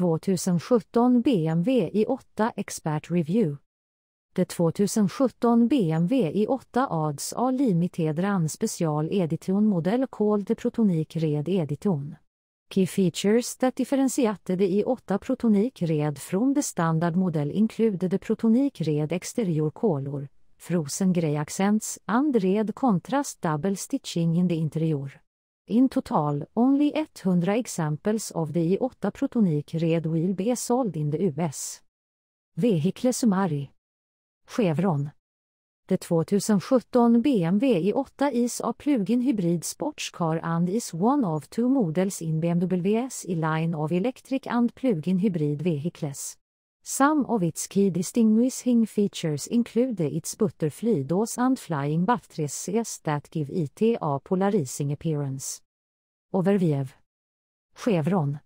2017 BMW i8 Expert Review. Det 2017 BMW i8 Ads A Limited Run Special Edition Modell Called Protonik Red Edition. Key features that differentiate the i8 Protonik Red from the standard model include the Protonik Red exterior color, frozen grey accents and red contrast double stitching in the interior. In total, only 100 examples of the i8 e Protonic Red wheel be sold in the US. Vehicle Summary Chevron The 2017 BMW i8 is a plug-in hybrid sports car and is one of two models in BMW's i e line of electric and plug-in hybrid vehicles. Some of its key distinguishing features include its butterfly doors and flying buttresses that give it a polarizing appearance. Overview Chevron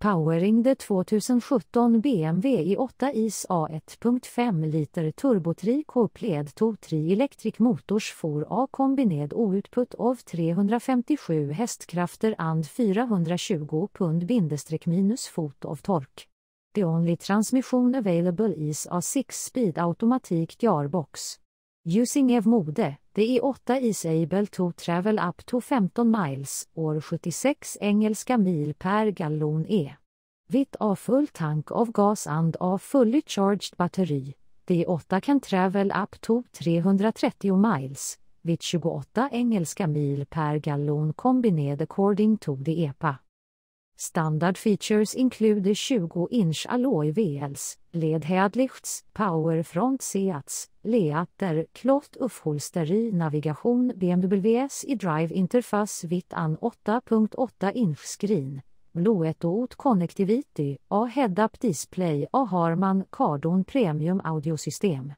Powering the 2017 BMW i8 IS A1.5 liter turbo-3 coupled to 3 electric motors for a combined output of 357 hästkrafter and 420 pund-fot av tork the only transmission available is a 6-speed automatic gearbox. Using EV mode, the E8 is able to travel up to 15 miles or 76 engelska mil per gallon E. With a full tank of gas and a fully charged battery, the E8 can travel up to 330 miles, with 28 engelska mil per gallon combined according to the EPA. Standard features include 20-inch alloy wheels, ledhädlifts, power front seats, leater, klott uppholsteri navigation BMWs i drive interface vitt 8.8 inch screen, Bluetooth connectivity, a head-up display a Harman Kardon premium audiosystem.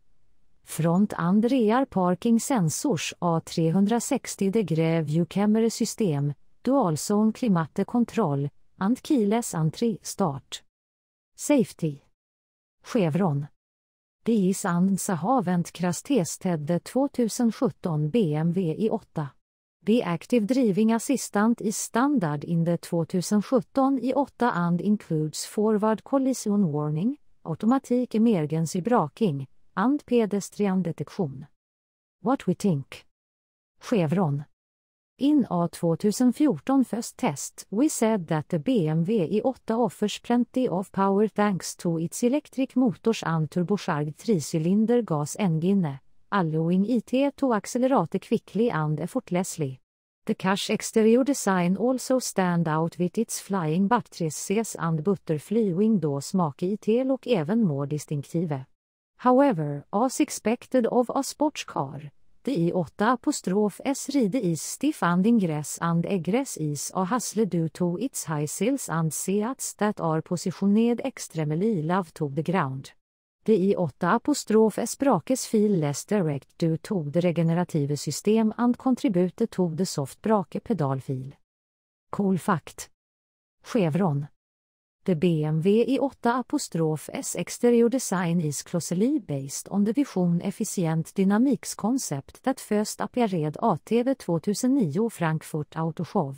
Front Andrear Parking Sensors A360 Degré View Camera System, Dualzone Control, Antkiles entré start. Safety. Chevron. Diis Andsa Havent Tedde 2017 BMW i 8. The Active Driving Assistant is Standard in the 2017 i 8 and includes Forward Collision Warning, Automatic Emergency Braking, and Pedestrian Detection. What We Think. Chevron. In a 2014 first test, we said that the BMW i8 offers plenty of power thanks to its electric motor's turbocharged three-cylinder gas engine, allowing it to accelerate quickly and effortlessly. The car's exterior design also stand out with its flying buttresses and butterfly windows make it look even more distinctive. However, as expected of a sports car, matte i åtta apostrof s ride is stiff and ingress and egress is a hasle du to its high sils and seats that are positioned extremely love to the ground. De i åtta apostrof s brakes fil less direct du to the regenerative system and contributed to the soft brake pedalfil. Cool fact. Chevron The BMW i8 e apostrof S exterior design is closely based on the vision efficient dynamics concept that first appeared ATV 2009 Frankfurt Auto Show.